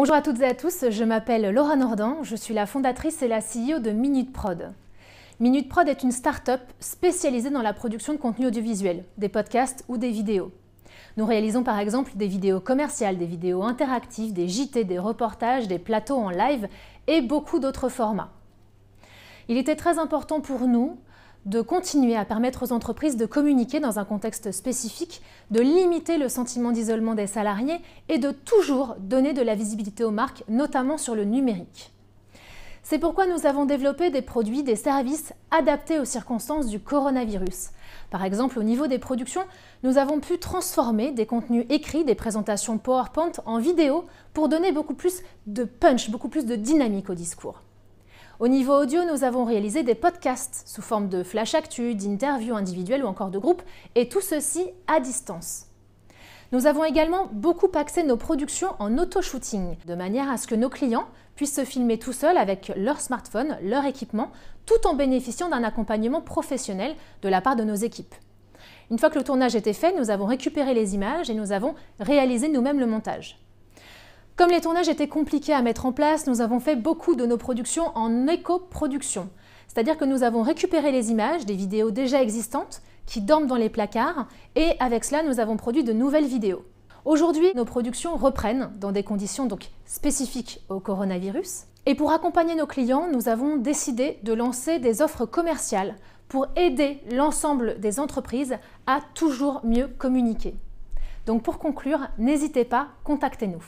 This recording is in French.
Bonjour à toutes et à tous, je m'appelle Laura NORDAN, je suis la fondatrice et la CEO de Minute Prod. Minute Prod est une start-up spécialisée dans la production de contenu audiovisuel, des podcasts ou des vidéos. Nous réalisons par exemple des vidéos commerciales, des vidéos interactives, des JT, des reportages, des plateaux en live et beaucoup d'autres formats. Il était très important pour nous de continuer à permettre aux entreprises de communiquer dans un contexte spécifique, de limiter le sentiment d'isolement des salariés et de toujours donner de la visibilité aux marques, notamment sur le numérique. C'est pourquoi nous avons développé des produits, des services adaptés aux circonstances du coronavirus. Par exemple, au niveau des productions, nous avons pu transformer des contenus écrits, des présentations PowerPoint en vidéo pour donner beaucoup plus de punch, beaucoup plus de dynamique au discours. Au niveau audio, nous avons réalisé des podcasts sous forme de flash actu, d'interviews individuelles ou encore de groupes, et tout ceci à distance. Nous avons également beaucoup axé nos productions en auto-shooting, de manière à ce que nos clients puissent se filmer tout seuls avec leur smartphone, leur équipement, tout en bénéficiant d'un accompagnement professionnel de la part de nos équipes. Une fois que le tournage était fait, nous avons récupéré les images et nous avons réalisé nous-mêmes le montage. Comme les tournages étaient compliqués à mettre en place, nous avons fait beaucoup de nos productions en éco-production. C'est-à-dire que nous avons récupéré les images des vidéos déjà existantes qui dorment dans les placards et avec cela, nous avons produit de nouvelles vidéos. Aujourd'hui, nos productions reprennent dans des conditions donc spécifiques au coronavirus. Et pour accompagner nos clients, nous avons décidé de lancer des offres commerciales pour aider l'ensemble des entreprises à toujours mieux communiquer. Donc pour conclure, n'hésitez pas, contactez-nous.